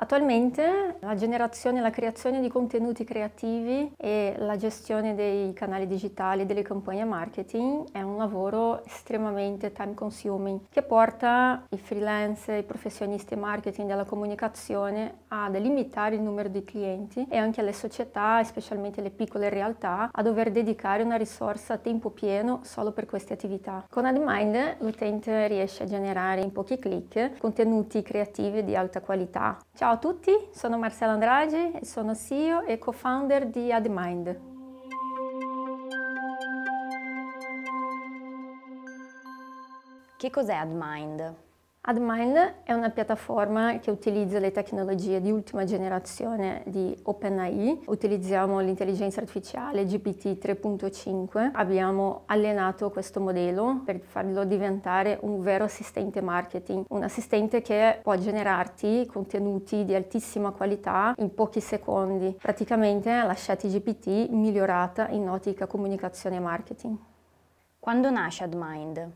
Attualmente la generazione e la creazione di contenuti creativi e la gestione dei canali digitali e delle campagne marketing è un lavoro estremamente time consuming che porta i freelance, i professionisti marketing della comunicazione a delimitare il numero di clienti e anche alle società, specialmente le piccole realtà, a dover dedicare una risorsa a tempo pieno solo per queste attività. Con AdMind l'utente riesce a generare in pochi clic contenuti creativi di alta qualità. Ciao Ciao a tutti, sono Marcella Andrade e sono CEO e co-founder di AdMind. Che cos'è AdMind? AdMind è una piattaforma che utilizza le tecnologie di ultima generazione di OpenAI. Utilizziamo l'intelligenza artificiale GPT 3.5. Abbiamo allenato questo modello per farlo diventare un vero assistente marketing, un assistente che può generarti contenuti di altissima qualità in pochi secondi. Praticamente la chat GPT migliorata in ottica comunicazione e marketing. Quando nasce AdMind?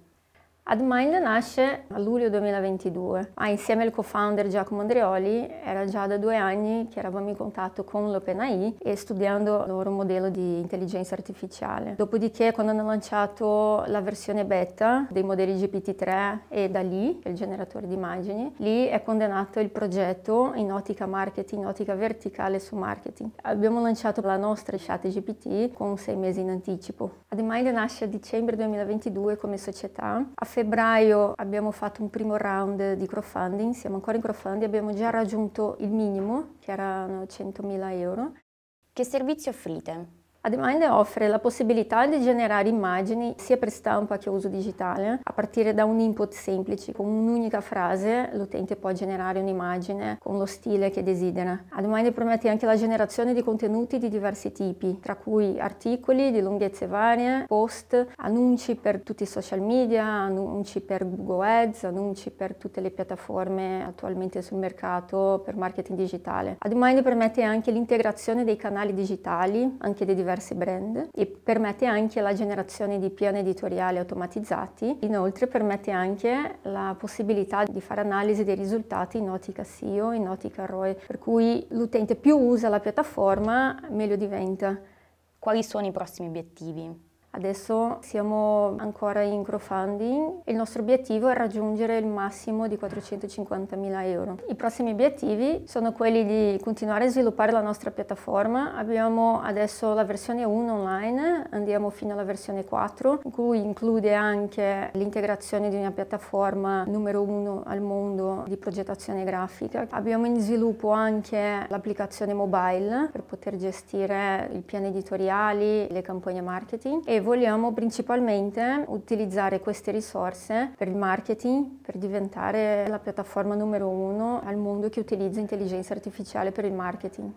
AdMind nasce a luglio 2022, ma ah, insieme al co-founder Giacomo Andreoli era già da due anni che eravamo in contatto con l'OpenAI e studiando il loro modello di intelligenza artificiale. Dopodiché quando hanno lanciato la versione beta dei modelli GPT-3 e da lì, il generatore di immagini, lì è condannato il progetto in ottica marketing, in ottica verticale su marketing. Abbiamo lanciato la nostra chat GPT con sei mesi in anticipo. AdMind nasce a dicembre 2022 come società febbraio abbiamo fatto un primo round di crowdfunding, siamo ancora in crowdfunding, abbiamo già raggiunto il minimo, che erano 100.000 euro. Che servizi offrite? AdMind offre la possibilità di generare immagini sia per stampa che uso digitale a partire da un input semplice. Con un'unica frase l'utente può generare un'immagine con lo stile che desidera. AdMind promette anche la generazione di contenuti di diversi tipi, tra cui articoli di lunghezze varie, post, annunci per tutti i social media, annunci per Google Ads, annunci per tutte le piattaforme attualmente sul mercato per marketing digitale. AdMind permette anche l'integrazione dei canali digitali, anche dei diversi diversi brand e permette anche la generazione di piani editoriali automatizzati. Inoltre permette anche la possibilità di fare analisi dei risultati in ottica SEO, in ottica ROI, per cui l'utente più usa la piattaforma meglio diventa. Quali sono i prossimi obiettivi? Adesso siamo ancora in crowdfunding e il nostro obiettivo è raggiungere il massimo di 450.000 euro. I prossimi obiettivi sono quelli di continuare a sviluppare la nostra piattaforma. Abbiamo adesso la versione 1 online, andiamo fino alla versione 4, in cui include anche l'integrazione di una piattaforma numero 1 al mondo di progettazione grafica. Abbiamo in sviluppo anche l'applicazione mobile per poter gestire i piani editoriali, le campagne marketing e vogliamo principalmente utilizzare queste risorse per il marketing, per diventare la piattaforma numero uno al mondo che utilizza intelligenza artificiale per il marketing.